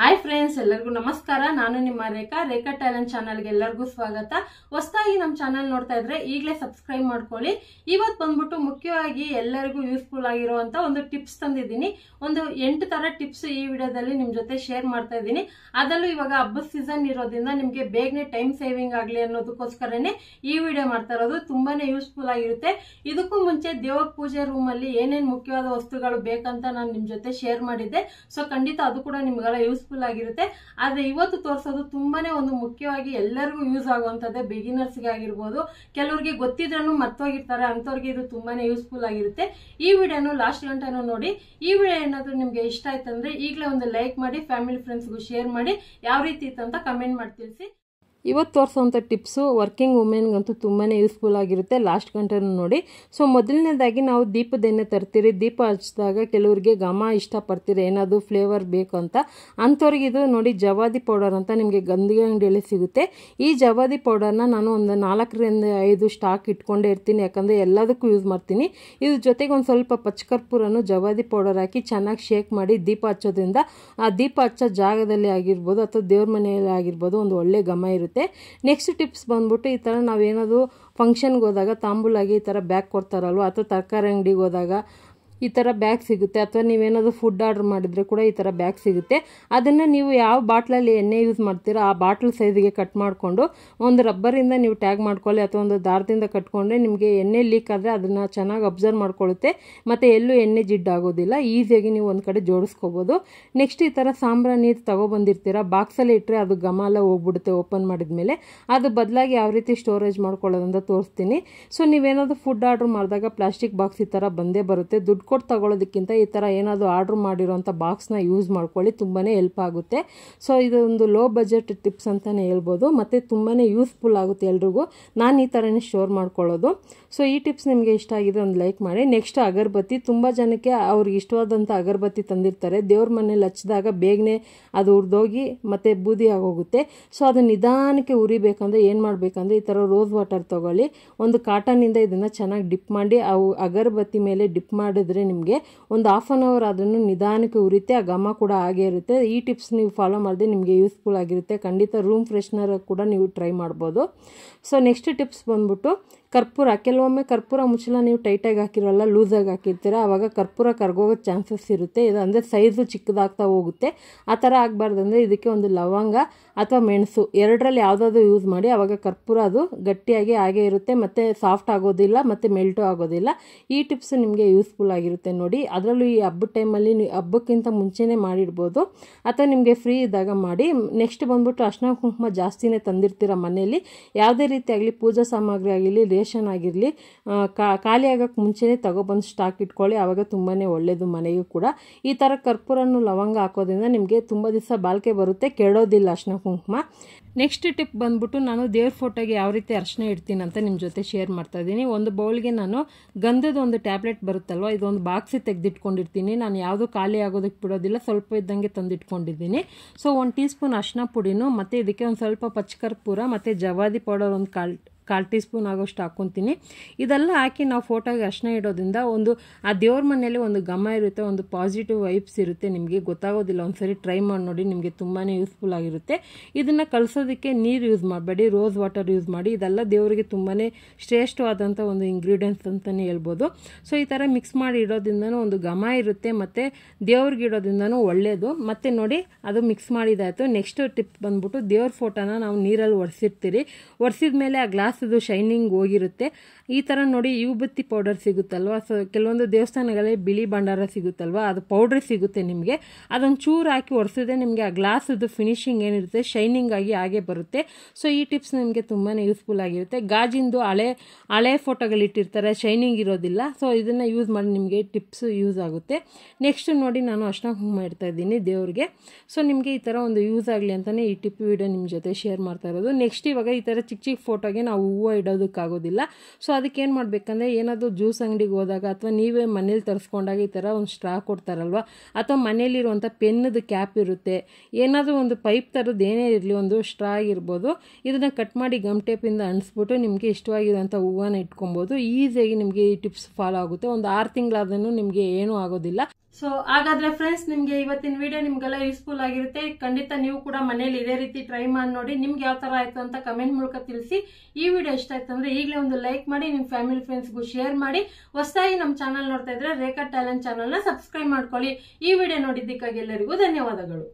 hi friends ಎಲ್ಲರಿಗೂ ನಮಸ್ಕಾರ ನಾನು ನಿಮ್ಮ ರೇಖಾ ರೇಖಾ ಟ್ಯಾಲೆಂಟ್ ಚಾನಲ್ಗೆ ಎಲ್ಲರಿಗೂ ಸ್ವಾಗತ ಹೊಸದಾಗಿ ನಮ್ಮ ಚಾನಲ್ ನೋಡ್ತಾ ಇದ್ರೆ ಈಗಲೇ ಸಬ್ಸ್ಕ್ರೈಬ್ ಮಾಡ್ಕೊಳ್ಳಿ ಇವತ್ತು ಬಂದ್ಬಿಟ್ಟು ಮುಖ್ಯವಾಗಿ ಎಲ್ಲರಿಗೂ ಯೂಸ್ಫುಲ್ ಆಗಿರುವಂಥ ಒಂದು ಟಿಪ್ಸ್ ತಂದಿದ್ದೀನಿ ಒಂದು ಎಂಟು ತರ ಟಿಪ್ಸ್ ಈ ವಿಡಿಯೋದಲ್ಲಿ ನಿಮ್ಮ ಜೊತೆ ಶೇರ್ ಮಾಡ್ತಾ ಇದ್ದೀನಿ ಅದರಲ್ಲೂ ಇವಾಗ ಹಬ್ಬದ ಸೀಸನ್ ಇರೋದ್ರಿಂದ ನಿಮಗೆ ಬೇಗನೆ ಟೈಮ್ ಸೇವಿಂಗ್ ಆಗಲಿ ಅನ್ನೋದಕ್ಕೋಸ್ಕರನೇ ಈ ವಿಡಿಯೋ ಮಾಡ್ತಾ ಇರೋದು ತುಂಬಾ ಯೂಸ್ಫುಲ್ ಆಗಿರುತ್ತೆ ಇದಕ್ಕೂ ಮುಂಚೆ ದೇವರ ಪೂಜೆ ರೂಮ್ ಅಲ್ಲಿ ಏನೇನು ಮುಖ್ಯವಾದ ವಸ್ತುಗಳು ಬೇಕಂತ ನಾನು ನಿಮ್ಮ ಜೊತೆ ಶೇರ್ ಮಾಡಿದ್ದೆ ಸೊ ಖಂಡಿತ ಅದು ಕೂಡ ನಿಮಗೆಲ್ಲ ಯೂಸ್ ಯೂಸ್ಫುಲ್ ಆಗಿರುತ್ತೆ ಆದರೆ ಇವತ್ತು ತೋರಿಸೋದು ತುಂಬಾನೇ ಒಂದು ಮುಖ್ಯವಾಗಿ ಎಲ್ಲರಿಗೂ ಯೂಸ್ ಆಗುವಂಥದ್ದೇ ಬಿಗಿನರ್ಸ್ಗೆ ಆಗಿರ್ಬೋದು ಕೆಲವರಿಗೆ ಗೊತ್ತಿದ್ರೂ ಮರ್ತೋಗಿರ್ತಾರೆ ಅಂಥವ್ರಿಗೆ ಇದು ತುಂಬಾನೇ ಯೂಸ್ಫುಲ್ ಆಗಿರುತ್ತೆ ಈ ವಿಡಿಯೋನು ಲಾಸ್ಟ್ ಗಂಟೆನೂ ನೋಡಿ ಈ ವಿಡಿಯೋ ಏನಾದರೂ ನಿಮಗೆ ಇಷ್ಟ ಆಯ್ತು ಆಯ್ತಂದ್ರೆ ಈಗಲೇ ಒಂದು ಲೈಕ್ ಮಾಡಿ ಫ್ಯಾಮಿಲಿ ಫ್ರೆಂಡ್ಸ್ಗೂ ಶೇರ್ ಮಾಡಿ ಯಾವ ರೀತಿ ಇತ್ತು ಅಂತ ಕಮೆಂಟ್ ಮಾಡಿ ತಿಳಿಸಿ ಇವತ್ತು ತೋರಿಸೋವಂಥ ಟಿಪ್ಸು ವರ್ಕಿಂಗ್ ವುಮೆನ್ಗಂತೂ ತುಂಬಾ ಯೂಸ್ಫುಲ್ ಆಗಿರುತ್ತೆ ಲಾಸ್ಟ್ ಗಂಟೆನೂ ನೋಡಿ ಸೊ ಮೊದಲನೇದಾಗಿ ನಾವು ದೀಪದ ಎಣ್ಣೆ ತರ್ತೀರಿ ದೀಪ ಹಚ್ಚಿದಾಗ ಕೆಲವರಿಗೆ ಘಮ ಇಷ್ಟಪಡ್ತೀರಿ ಏನಾದರೂ ಫ್ಲೇವರ್ ಬೇಕು ಅಂತ ಅಂಥವ್ರಿಗೆ ಇದು ನೋಡಿ ಜವಾದಿ ಪೌಡರ್ ಅಂತ ನಿಮಗೆ ಗಂದಿಗೆ ಅಂಗಡಿಯಲ್ಲಿ ಸಿಗುತ್ತೆ ಈ ಜವಾದಿ ಪೌಡರ್ನ ನಾನು ಒಂದು ನಾಲ್ಕರಿಂದ ಐದು ಸ್ಟಾಕ್ ಇಟ್ಕೊಂಡೇ ಇರ್ತೀನಿ ಯಾಕಂದರೆ ಎಲ್ಲದಕ್ಕೂ ಯೂಸ್ ಮಾಡ್ತೀನಿ ಇದ್ರ ಜೊತೆಗೆ ಒಂದು ಸ್ವಲ್ಪ ಪಚ್ಚಕರ್ಪೂರನ್ನು ಜವಾದಿ ಪೌಡರ್ ಹಾಕಿ ಚೆನ್ನಾಗಿ ಶೇಕ್ ಮಾಡಿ ದೀಪ ಹಚ್ಚೋದ್ರಿಂದ ಆ ದೀಪ ಹಚ್ಚೋ ಜಾಗದಲ್ಲಿ ಆಗಿರ್ಬೋದು ಅಥವಾ ದೇವ್ರ ಮನೆಯಲ್ಲಿ ಆಗಿರ್ಬೋದು ಒಂದು ಒಳ್ಳೆ ಘಮ ಇರುತ್ತೆ ಆಗುತ್ತೆ ನೆಕ್ಸ್ಟ್ ಟಿಪ್ಸ್ ಬಂದ್ಬಿಟ್ಟು ಈ ಥರ ನಾವೇನಾದರೂ ಫಂಕ್ಷನ್ಗೆ ಹೋದಾಗ ತಾಂಬೂಲಾಗಿ ಈ ಥರ ಬ್ಯಾಗ್ ಕೊಡ್ತಾರಲ್ವ ಅಥವಾ ತರಕಾರಿ ಅಂಗಡಿಗೆ ಹೋದಾಗ ಈ ಥರ ಬ್ಯಾಗ್ ಸಿಗುತ್ತೆ ಅಥವಾ ನೀವೇನಾದರೂ ಫುಡ್ ಆರ್ಡ್ರ್ ಮಾಡಿದರೆ ಕೂಡ ಈ ಥರ ಬ್ಯಾಗ್ ಸಿಗುತ್ತೆ ಅದನ್ನು ನೀವು ಯಾವ ಬಾಟ್ಲಲ್ಲಿ ಎಣ್ಣೆ ಯೂಸ್ ಮಾಡ್ತೀರೋ ಆ ಬಾಟ್ಲ್ ಸೈಜ್ಗೆ ಕಟ್ ಮಾಡಿಕೊಂಡು ಒಂದು ರಬ್ಬರಿಂದ ನೀವು ಟ್ಯಾಗ್ ಮಾಡ್ಕೊಳ್ಳಿ ಅಥವಾ ಒಂದು ದಾರದಿಂದ ಕಟ್ಕೊಂಡ್ರೆ ನಿಮಗೆ ಎಣ್ಣೆ ಲೀಕ್ ಆದರೆ ಅದನ್ನು ಚೆನ್ನಾಗಿ ಅಬ್ಸರ್ವ್ ಮಾಡ್ಕೊಳ್ಳುತ್ತೆ ಮತ್ತು ಎಲ್ಲೂ ಎಣ್ಣೆ ಆಗೋದಿಲ್ಲ ಈಸಿಯಾಗಿ ನೀವು ಒಂದು ಕಡೆ ಜೋಡಿಸ್ಕೋಬೋದು ನೆಕ್ಸ್ಟ್ ಈ ಥರ ಸಾಂಬ್ರ ನೀರು ತೊಗೊಬಂದಿರ್ತೀರ ಬಾಕ್ಸಲ್ಲಿ ಇಟ್ಟರೆ ಅದು ಗಮಾಲ ಹೋಗ್ಬಿಡುತ್ತೆ ಓಪನ್ ಮಾಡಿದ ಮೇಲೆ ಅದು ಬದಲಾಗಿ ಯಾವ ರೀತಿ ಸ್ಟೋರೇಜ್ ಮಾಡ್ಕೊಳ್ಳೋದಂತ ತೋರಿಸ್ತೀನಿ ಸೊ ನೀವೇನಾದರೂ ಫುಡ್ ಆರ್ಡ್ರ್ ಮಾಡಿದಾಗ ಪ್ಲಾಸ್ಟಿಕ್ ಬಾಕ್ಸ್ ಈ ಥರ ಬಂದೇ ಬರುತ್ತೆ ದುಡ್ಡು ಕೊಟ್ಟು ತಗೊಳ್ಳೋದಕ್ಕಿಂತ ಈ ಥರ ಏನಾದರೂ ಆರ್ಡ್ರ್ ಮಾಡಿರೋಂಥ ಬಾಕ್ಸ್ನ ಯೂಸ್ ಮಾಡ್ಕೊಳ್ಳಿ ತುಂಬಾ ಹೆಲ್ಪ್ ಆಗುತ್ತೆ ಸೊ ಇದೊಂದು ಲೋ ಬಜೆಟ್ ಟಿಪ್ಸ್ ಅಂತಲೇ ಹೇಳ್ಬೋದು ಮತ್ತು ತುಂಬಾ ಯೂಸ್ಫುಲ್ ಆಗುತ್ತೆ ಎಲ್ರಿಗೂ ನಾನು ಈ ಥರನೇ ಶೋರ್ ಮಾಡ್ಕೊಳ್ಳೋದು ಸೊ ಈ ಟಿಪ್ಸ್ ನಿಮಗೆ ಇಷ್ಟ ಆಗಿದೆ ಒಂದು ಲೈಕ್ ಮಾಡಿ ನೆಕ್ಸ್ಟ್ ಅಗರಬತ್ತಿ ತುಂಬ ಜನಕ್ಕೆ ಅವ್ರಿಗೆ ಇಷ್ಟವಾದಂಥ ಅಗರಬತ್ತಿ ತಂದಿರ್ತಾರೆ ದೇವ್ರ ಮನೇಲಿ ಹಚ್ಚಿದಾಗ ಬೇಗನೆ ಅದು ಹುರಿದೋಗಿ ಮತ್ತು ಬೂದಿ ಆಗೋಗುತ್ತೆ ಸೊ ಅದು ನಿಧಾನಕ್ಕೆ ಉರಿಬೇಕಂದ್ರೆ ಏನು ಮಾಡಬೇಕಂದ್ರೆ ಈ ಥರ ರೋಸ್ ವಾಟರ್ ತೊಗೊಳ್ಳಿ ಒಂದು ಕಾಟನಿಂದ ಇದನ್ನು ಚೆನ್ನಾಗಿ ಡಿಪ್ ಮಾಡಿ ಅವು ಅಗರಬತ್ತಿ ಮೇಲೆ ಡಿಪ್ ಮಾಡಿದ್ರೆ ನಿಮಗೆ ಒಂದು ಆಫ್ ಆನ್ ಅವರ್ ಅದನ್ನು ನಿಧಾನಕ್ಕೆ ಉರಿತೆ ಆ ಘಮ ಕೂಡ ಆಗೇ ಇರುತ್ತೆ ಈ ಟಿಪ್ಸ್ ನೀವು ಫಾಲೋ ಮಾಡಿದ್ರೆ ನಿಮಗೆ ಯೂಸ್ಫುಲ್ ಆಗಿರುತ್ತೆ ಖಂಡಿತ ರೂಮ್ ಫ್ರೆಶ್ನರ್ ಕೂಡ ನೀವು ಟ್ರೈ ಮಾಡ್ಬೋದು ಸೊ ನೆಕ್ಸ್ಟ್ ಟಿಪ್ಸ್ ಬಂದ್ಬಿಟ್ಟು ಕರ್ಪೂರ ಕೆಲವೊಮ್ಮೆ ಕರ್ಪೂರ ಮುಚ್ಚಲ ನೀವು ಟೈಟಾಗಿ ಹಾಕಿರೋಲ್ಲ ಲೂಸಾಗಿ ಹಾಕಿರ್ತೀರ ಆವಾಗ ಕರ್ಪೂರ ಕರ್ಗೋಗೋ ಚಾನ್ಸಸ್ ಇರುತ್ತೆ ಇದು ಅಂದರೆ ಸೈಜು ಚಿಕ್ಕದಾಗ್ತಾ ಹೋಗುತ್ತೆ ಆ ಥರ ಆಗಬಾರ್ದು ಅಂದರೆ ಇದಕ್ಕೆ ಒಂದು ಲವಂಗ ಅಥವಾ ಮೆಣಸು ಎರಡರಲ್ಲಿ ಯಾವುದಾದ್ರೂ ಯೂಸ್ ಮಾಡಿ ಆವಾಗ ಕರ್ಪೂರ ಅದು ಗಟ್ಟಿಯಾಗಿ ಹಾಗೆ ಇರುತ್ತೆ ಮತ್ತು ಸಾಫ್ಟ್ ಆಗೋದಿಲ್ಲ ಮತ್ತು ಮೆಲ್ಟು ಆಗೋದಿಲ್ಲ ಈ ಟಿಪ್ಸು ನಿಮಗೆ ಯೂಸ್ಫುಲ್ ಆಗಿರುತ್ತೆ ನೋಡಿ ಅದರಲ್ಲೂ ಈ ಹಬ್ಬದ ಟೈಮಲ್ಲಿ ನೀವು ಹಬ್ಬಕ್ಕಿಂತ ಮುಂಚೆನೇ ಮಾಡಿಡ್ಬೋದು ಅಥವಾ ನಿಮಗೆ ಫ್ರೀ ಇದ್ದಾಗ ಮಾಡಿ ನೆಕ್ಸ್ಟ್ ಬಂದುಬಿಟ್ಟು ಅರ್ಶನ ಕುಂಕುಮ ಜಾಸ್ತಿನೇ ತಂದಿರ್ತೀರ ಮನೆಯಲ್ಲಿ ಯಾವುದೇ ರೀತಿಯಾಗಲಿ ಪೂಜಾ ಸಾಮಗ್ರಿ ಆಗಿರಲಿ ರೇಷನ್ ಆಗಿರಲಿ ಖಾಲಿ ಆಗೋಕ್ಕೆ ಮುಂಚೆನೇ ತಗೊಬಂದು ಸ್ಟಾಕ್ ಇಟ್ಕೊಳ್ಳಿ ಆವಾಗ ತುಂಬಾ ಒಳ್ಳೆಯದು ಮನೆಗೂ ಕೂಡ ಈ ಥರ ಕರ್ಪೂರನ್ನು ಲವಂಗ ಹಾಕೋದ್ರಿಂದ ನಿಮಗೆ ತುಂಬ ದಿವಸ ಬಾಳಿಕೆ ಬರುತ್ತೆ ಕೆಡೋದಿಲ್ಲ ಅಷ್ಟನ ಕುಂಕುಮ ನೆಕ್ಸ್ಟ್ ಟಿಪ್ ಬಂದ್ಬಿಟ್ಟು ನಾನು ದೇವ್ರ ಫೋಟೋಗೆ ಯಾವ ರೀತಿ ಅರ್ಶನ ಇಡ್ತೀನಿ ಅಂತ ನಿಮ್ಮ ಜೊತೆ ಶೇರ್ ಮಾಡ್ತಾ ಇದ್ದೀನಿ ಒಂದು ಬೌಲ್ಗೆ ನಾನು ಗಂಧದ ಒಂದು ಟ್ಯಾಬ್ಲೆಟ್ ಬರುತ್ತಲ್ವ ಇದೊಂದು ಬಾಕ್ಸಿ ತೆಗೆದಿಟ್ಕೊಂಡಿರ್ತೀನಿ ನಾನು ಯಾವುದು ಖಾಲಿ ಆಗೋದಕ್ಕೆ ಬಿಡೋದಿಲ್ಲ ಸ್ವಲ್ಪ ಇದ್ದಂಗೆ ತಂದಿಟ್ಕೊಂಡಿದ್ದೀನಿ ಸೊ ಒಂದು ಟೀ ಸ್ಪೂನ್ ಅರ್ಶನ ಪುಡಿನೂ ಮತ್ತು ಇದಕ್ಕೆ ಒಂದು ಸ್ವಲ್ಪ ಪಚ್ಚ ಕರ್ಪೂರ ಮತ್ತು ಜವಾದಿ ಪೌಡರ್ ಒಂದು ಕಾಲ್ ಕಾಲು ಟೀ ಸ್ಪೂನ್ ಆಗೋಷ್ಟು ಹಾಕ್ಕೊತೀನಿ ಇದೆಲ್ಲ ಹಾಕಿ ನಾವು ಫೋಟೋಗೆ ಅರ್ಶನ ಇಡೋದ್ರಿಂದ ಒಂದು ಆ ದೇವ್ರ ಮನೆಯಲ್ಲಿ ಒಂದು ಗಮ ಇರುತ್ತೆ ಒಂದು ಪಾಸಿಟಿವ್ ವೈಬ್ಸ್ ಇರುತ್ತೆ ನಿಮಗೆ ಗೊತ್ತಾಗೋದಿಲ್ಲ ಒಂದ್ಸರಿ ಟ್ರೈ ಮಾಡಿ ನೋಡಿ ನಿಮಗೆ ತುಂಬಾ ಯೂಸ್ಫುಲ್ ಆಗಿರುತ್ತೆ ಇದನ್ನು ಕಲಿಸೋದಕ್ಕೆ ನೀರು ಯೂಸ್ ಮಾಡಬೇಡಿ ರೋಸ್ ವಾಟರ್ ಯೂಸ್ ಮಾಡಿ ಇದೆಲ್ಲ ದೇವರಿಗೆ ತುಂಬಾ ಶ್ರೇಷ್ಠವಾದಂಥ ಒಂದು ಇಂಗ್ರೀಡಿಯೆಂಟ್ಸ್ ಅಂತಲೇ ಹೇಳ್ಬೋದು ಸೊ ಈ ಥರ ಮಿಕ್ಸ್ ಮಾಡಿ ಇಡೋದ್ರಿಂದನೂ ಒಂದು ಘಮ ಇರುತ್ತೆ ಮತ್ತು ದೇವ್ರಿಗೆ ಇಡೋದ್ರಿಂದನೂ ಒಳ್ಳೆಯದು ಮತ್ತು ನೋಡಿ ಅದು ಮಿಕ್ಸ್ ಮಾಡಿದಾಯಿತು ನೆಕ್ಸ್ಟ್ ಟಿಪ್ ಬಂದ್ಬಿಟ್ಟು ದೇವ್ರ ಫೋಟೋನ ನಾವು ನೀರಲ್ಲಿ ಒರೆಸಿರ್ತೀರಿ ಒರೆಸಿದ ಮೇಲೆ ಆ ಗ್ಲಾಸ್ ಗ್ಲಾಸದು ಶೈನಿಂಗ್ ಹೋಗಿರುತ್ತೆ ಈ ಥರ ನೋಡಿ ಬತ್ತಿ ಪೌಡರ್ ಸಿಗುತ್ತಲ್ವ ಸೊ ಕೆಲವೊಂದು ದೇವಸ್ಥಾನಗಳಲ್ಲಿ ಬಿಳಿ ಭಂಡಾರ ಸಿಗುತ್ತಲ್ವಾ ಅದು ಪೌಡ್ರ್ ಸಿಗುತ್ತೆ ನಿಮಗೆ ಅದೊಂದು ಚೂರು ಹಾಕಿ ಒರೆಸಿದ್ರೆ ನಿಮಗೆ ಆ ಗ್ಲಾಸದು ಫಿನಿಶಿಂಗ್ ಏನಿರುತ್ತೆ ಶೈನಿಂಗ್ ಆಗಿ ಹಾಗೆ ಬರುತ್ತೆ ಸೊ ಈ ಟಿಪ್ಸ್ ನಿಮಗೆ ತುಂಬಾ ಯೂಸ್ಫುಲ್ ಆಗಿರುತ್ತೆ ಗಾಜಿಂದು ಹಳೆ ಹಳೆ ಫೋಟೋಗಳಿಟ್ಟಿರ್ತಾರೆ ಶೈನಿಂಗ್ ಇರೋದಿಲ್ಲ ಸೊ ಇದನ್ನು ಯೂಸ್ ಮಾಡಿ ನಿಮಗೆ ಟಿಪ್ಸು ಯೂಸ್ ಆಗುತ್ತೆ ನೆಕ್ಸ್ಟ್ ನೋಡಿ ನಾನು ಅಷ್ಟ ಮಾಡ್ತಾ ಇದ್ದೀನಿ ದೇವ್ರಿಗೆ ಸೊ ನಿಮಗೆ ಈ ಥರ ಒಂದು ಯೂಸ್ ಆಗಲಿ ಅಂತಲೇ ಈ ಟಿಪ್ ವಿಡಿಯೋ ನಿಮ್ಮ ಜೊತೆ ಶೇರ್ ಮಾಡ್ತಾ ಇರೋದು ನೆಕ್ಸ್ಟ್ ಇವಾಗ ಈ ಥರ ಚಿಕ್ಕ ಚಿಕ್ಕ ಫೋಟೋಗೆ ನಾವು ಹೂವು ಇಡೋದಕ್ಕಾಗೋದಿಲ್ಲ ಸೊ ಅದಕ್ಕೇನು ಮಾಡಬೇಕಂದ್ರೆ ಏನಾದರೂ ಜ್ಯೂಸ್ ಅಂಗಡಿಗೆ ಹೋದಾಗ ಅಥವಾ ನೀವೇ ಮನೇಲಿ ತರಿಸ್ಕೊಂಡಾಗ ಈ ಥರ ಒಂದು ಸ್ಟ್ರಾ ಕೊಡ್ತಾರಲ್ವ ಅಥವಾ ಮನೇಲಿರುವಂಥ ಪೆನ್ನದು ಕ್ಯಾಪ್ ಇರುತ್ತೆ ಏನಾದರೂ ಒಂದು ಪೈಪ್ ಥರದ್ದು ಏನೇ ಇರಲಿ ಒಂದು ಸ್ಟ್ರಾ ಆಗಿರ್ಬೋದು ಇದನ್ನು ಕಟ್ ಮಾಡಿ ಗಮ್ ಟೇಪಿಂದ ಅಂಟಿಸ್ಬಿಟ್ಟು ನಿಮಗೆ ಇಷ್ಟವಾಗಿರುವಂಥ ಹೂವನ್ನ ಇಟ್ಕೊಬೋದು ಈಸಿಯಾಗಿ ನಿಮಗೆ ಈ ಟಿಪ್ಸ್ ಫಾಲೋ ಆಗುತ್ತೆ ಒಂದು ಆರು ತಿಂಗಳಾದ್ರೂ ನಿಮಗೆ ಏನೂ ಆಗೋದಿಲ್ಲ ಸೊ ಹಾಗಾದ್ರೆ ಫ್ರೆಂಡ್ಸ್ ನಿಮಗೆ ಇವತ್ತಿನ ವಿಡಿಯೋ ನಿಮಗೆಲ್ಲ ಯೂಸ್ಫುಲ್ ಆಗಿರುತ್ತೆ ಖಂಡಿತ ನೀವು ಕೂಡ ಮನೇಲಿ ಇದೇ ರೀತಿ ಟ್ರೈ ಮಾಡಿ ನೋಡಿ ನಿಮ್ಗೆ ಯಾವ ತರ ಆಯ್ತು ಅಂತ ಕಮೆಂಟ್ ಮೂಲಕ ತಿಳಿಸಿ ಈ ಈ ವಿಡಿಯೋ ಇಷ್ಟ ಆಯ್ತು ಅಂದ್ರೆ ಈಗಲೇ ಒಂದು ಲೈಕ್ ಮಾಡಿ ನಿಮ್ಮ ಫ್ಯಾಮಿಲಿ ಫ್ರೆಂಡ್ಸ್ಗೂ ಶೇರ್ ಮಾಡಿ ಹೊಸದಾಗಿ ನಮ್ಮ ಚಾನಲ್ ನೋಡ್ತಾ ಇದ್ರೆ ರೇಖಾ ಟ್ಯಾಲೆಂಟ್ ಚಾನಲ್ನ ಸಬ್ಸ್ಕ್ರೈಬ್ ಮಾಡ್ಕೊಳ್ಳಿ ಈ ವಿಡಿಯೋ ನೋಡಿದ್ದಕ್ಕಾಗಿ ಎಲ್ಲರಿಗೂ ಧನ್ಯವಾದಗಳು